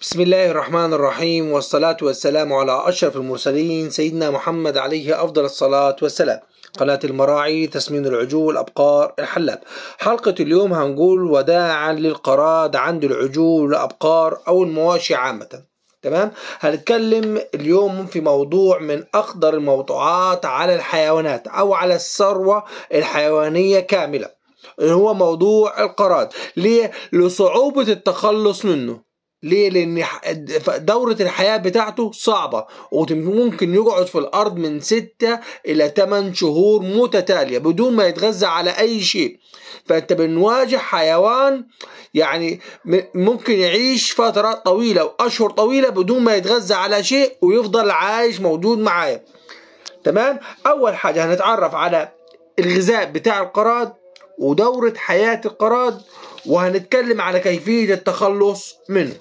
بسم الله الرحمن الرحيم والصلاة والسلام على أشرف المرسلين سيدنا محمد عليه أفضل الصلاة والسلام قناة المراعي تسمين العجول أبقار الحلاب حلقة اليوم هنقول وداعا للقراد عند العجول والأبقار أو المواشي عامة تمام هنتكلم اليوم في موضوع من أخطر الموضوعات على الحيوانات أو على الثروة الحيوانية كاملة هو موضوع القراد ليه لصعوبة التخلص منه ليه لان دورة الحياة بتاعته صعبة وممكن يقعد في الارض من ستة الى ثمان شهور متتالية بدون ما يتغذى على اي شيء فانت بنواجه حيوان يعني ممكن يعيش فترات طويلة واشهر طويلة بدون ما يتغذى على شيء ويفضل عايش موجود معايا تمام اول حاجة هنتعرف على الغذاء بتاع القراد ودورة حياة القراد وهنتكلم على كيفية التخلص منه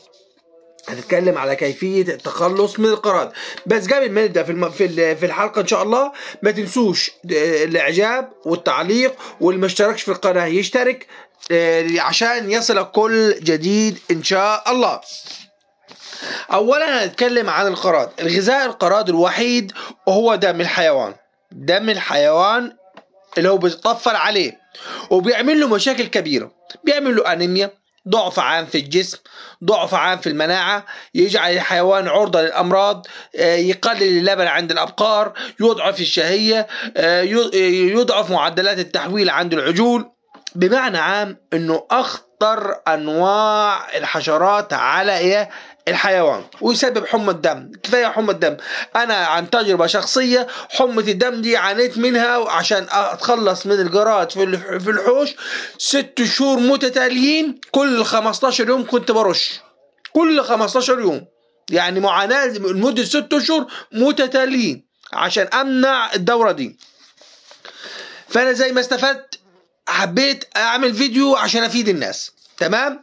هنتكلم على كيفيه التخلص من القرض بس قبل ما نبدا في في الحلقه ان شاء الله ما تنسوش آه، الاعجاب والتعليق واللي ما اشتركش في القناه يشترك آه، عشان يصلك كل جديد ان شاء الله اولا هنتكلم عن القراد الغذاء القراد الوحيد هو دم الحيوان دم الحيوان اللي هو بيتطفل عليه وبيعمل له مشاكل كبيره بيعمل له انيميا ضعف عام في الجسم ضعف عام في المناعة يجعل الحيوان عرضة للأمراض آه، يقلل اللبن عند الأبقار يضعف الشهية آه، يضعف معدلات التحويل عند العجول بمعنى عام أنه أخطر أنواع الحشرات على إيه؟ الحيوان ويسبب حمى الدم كفايه حمى الدم انا عن تجربه شخصيه حمى الدم دي عانيت منها عشان اتخلص من الجراد في الحوش ست شهور متتاليين كل 15 يوم كنت برش كل 15 يوم يعني معاناه لمده ست شهور متتاليين عشان امنع الدوره دي فانا زي ما استفدت حبيت اعمل فيديو عشان افيد الناس تمام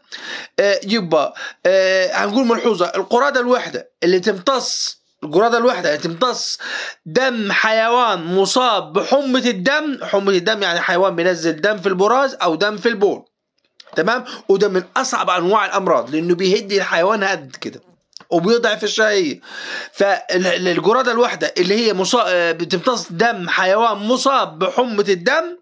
آه، يبقى آه هنقول ملحوظه القرادة الواحده اللي تمتص القرادة الواحده اللي تمتص دم حيوان مصاب بحمة الدم حمة الدم يعني حيوان بينزل دم في البراز او دم في البول تمام وده من اصعب انواع الامراض لانه بيهدي الحيوان هد كده وبيضعف الشهية فالجرادة الواحدة اللي هي مصاب آه، بتمتص دم حيوان مصاب بحمة الدم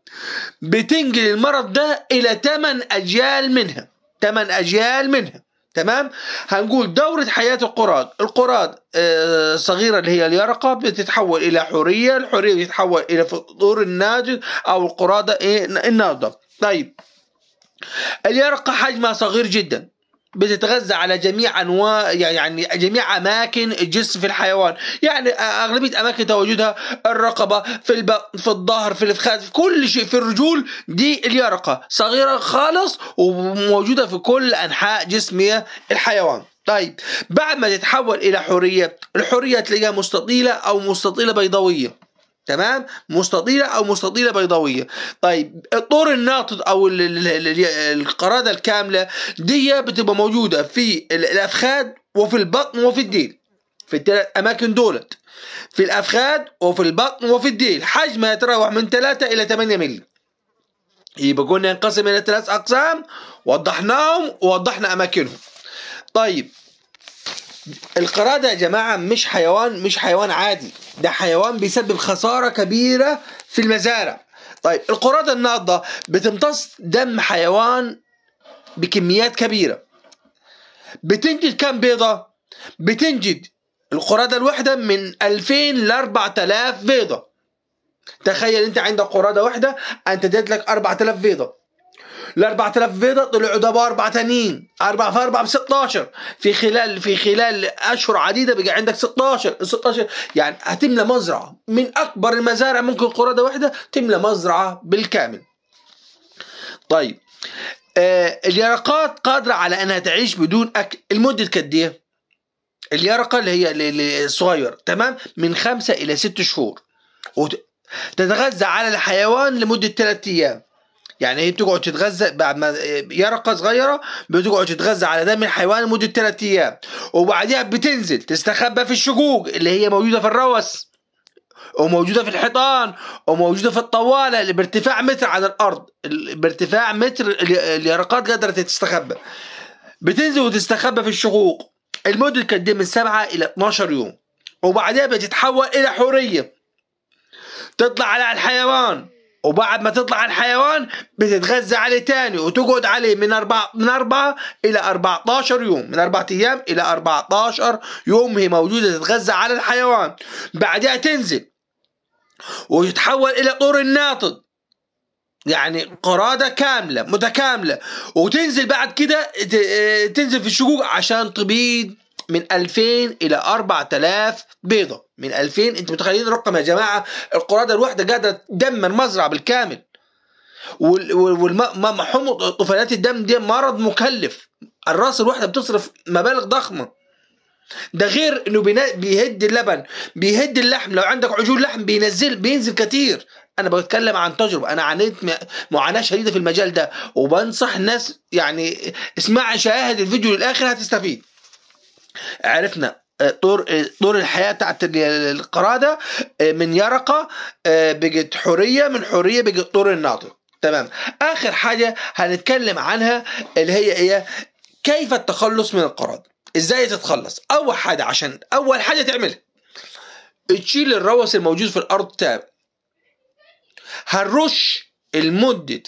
بتنقل المرض ده إلى 8 أجيال منها 8 أجيال منها تمام هنقول دورة حياة القراد القراد آه، صغيرة اللي هي اليرقة بتتحول إلى حورية الحورية بتتحول إلى فطور الناضج أو القرادة إيه، الناضجة طيب اليرقة حجمها صغير جدا بتتغذى على جميع انواع يعني جميع اماكن الجسم في الحيوان يعني اغلبيه اماكن تواجدها الرقبه في الب... في الظهر في الفخاذ في كل شيء في الرجول دي اليرقه صغيره خالص وموجوده في كل انحاء جسم الحيوان طيب بعد ما تتحول الى حوريه الحوريه تلاقيها مستطيله او مستطيله بيضاويه تمام مستطيله او مستطيله بيضاويه طيب الطور الناطط او القراده الكامله دي بتبقى موجوده في الافخاد وفي البطن وفي الديل في الثلاث اماكن دولت في الافخاد وفي البطن وفي الديل حجمها يتراوح من 3 الى 8 ملي يبقى قلنا ينقسم الى ثلاث اقسام وضحناهم ووضحنا اماكنهم طيب القرادة يا جماعة مش حيوان مش حيوان عادي ده حيوان بيسبب خسارة كبيرة في المزارع طيب القرادة الناضة بتمتص دم حيوان بكميات كبيرة بتنتج كم بيضة؟ بتنتج القرادة الواحدة من 2000 ل 4000 بيضة تخيل انت عندك قرادة واحدة انت انتجت لك 4000 بيضة ال 4000 فيضه طلعوا ده ب 4 تانيين 4 في 4 ب 16 في خلال في خلال اشهر عديده بقى عندك 16 ال 16 يعني هتملى مزرعه من اكبر المزارع ممكن ده واحده تملى مزرعه بالكامل طيب آه اليرقات قادره على انها تعيش بدون اكل لمده قد ايه اليرقه اللي هي الصغير تمام من خمسة الى ست شهور وتتغذى على الحيوان لمده ثلاثة ايام يعني ايه بتقعد تتغذى بعد ما يرقه صغيره بتقعد تتغذى على دم الحيوان لمده 3 ايام وبعديها بتنزل تستخبى في الشقوق اللي هي موجوده في الروس وموجودة في الحيطان وموجودة في الطوالة اللي بارتفاع متر عن الأرض بارتفاع متر اليرقات قدرت تستخبى بتنزل وتستخبى في الشقوق المدة كانت من 7 إلى 12 يوم وبعدها بتتحول إلى حورية تطلع على الحيوان وبعد ما تطلع الحيوان بتتغذى عليه تاني وتقعد عليه من أربعة من أربعة إلى 14 يوم من أربعة أيام إلى 14 يوم هي موجودة تتغذى على الحيوان بعدها تنزل ويتحول إلى طور الناطط يعني قرادة كاملة متكاملة وتنزل بعد كده آه، تنزل في الشقوق عشان تبيض من 2000 الى 4000 بيضه من 2000 انت متخيلين الرقم يا جماعه القراده الواحده قاعده تدمر مزرعه بالكامل والمحوم طفيلات الدم دي مرض مكلف الراس الواحده بتصرف مبالغ ضخمه ده غير انه بيهد اللبن بيهد اللحم لو عندك عجول لحم بينزل بينزل كتير انا بتكلم عن تجربه انا عانيت معاناه شديده في المجال ده وبنصح الناس يعني اسمع شاهد الفيديو للاخر هتستفيد عرفنا آه، طور آه، طور الحياه بتاعت القراده آه، من يرقه بقت حوريه من حوريه بقت طور الناطق تمام اخر حاجه هنتكلم عنها اللي هي ايه كيف التخلص من القراده ازاي تتخلص اول حاجه عشان اول حاجه تعملها تشيل الروث الموجود في الارض تاب هنرش المدة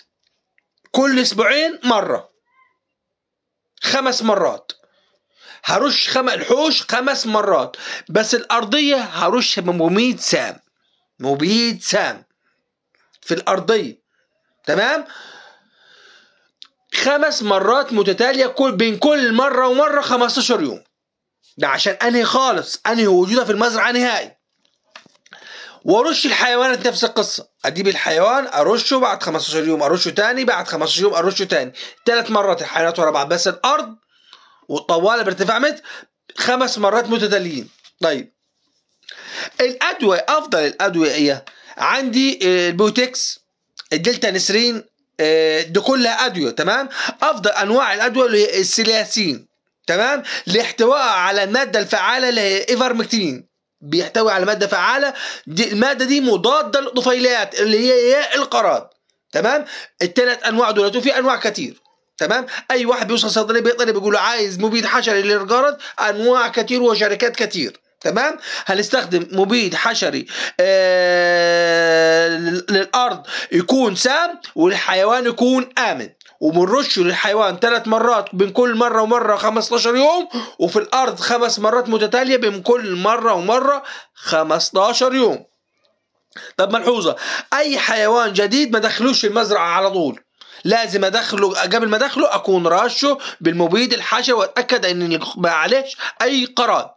كل اسبوعين مره خمس مرات هرش خم... الحوش خمس مرات بس الأرضية هرش بمبيد سام مبيد سام في الأرضية تمام خمس مرات متتالية كل بين كل مرة ومرة 15 يوم ده عشان أنهي خالص أنهي وجودها في المزرعة نهائي وارش الحيوانات نفس القصه اجيب الحيوان ارشه بعد 15 يوم ارشه تاني بعد 15 يوم ارشه تاني ثلاث مرات الحيوانات ورا بعض بس الارض وطوالة بارتفاع متر خمس مرات متتاليين طيب الأدوية أفضل الأدوية إيه؟ عندي آه، البوتكس الدلتا نسرين آه، دي كلها أدوية تمام أفضل أنواع الأدوية اللي هي السلياسين تمام لاحتوائها على المادة الفعالة اللي هي إيفرمكتين بيحتوي على مادة فعالة دي المادة دي مضادة للطفيلات اللي هي ياء القراد تمام الثلاث أنواع دولت وفي أنواع كتير تمام اي واحد بيوصل صيدليه بيقدر بيقول له عايز مبيد حشري للجرد انواع كتير وشركات كتير تمام هنستخدم مبيد حشري آه للارض يكون سام والحيوان يكون امن وبنرشه للحيوان ثلاث مرات بين كل مره ومره 15 يوم وفي الارض خمس مرات متتاليه بين كل مره ومره 15 يوم طب ملحوظه اي حيوان جديد ما دخلوش المزرعه على طول لازم ادخله قبل ما ادخله اكون راشه بالمبيد الحشوي واتاكد ان ما عليهش اي قرار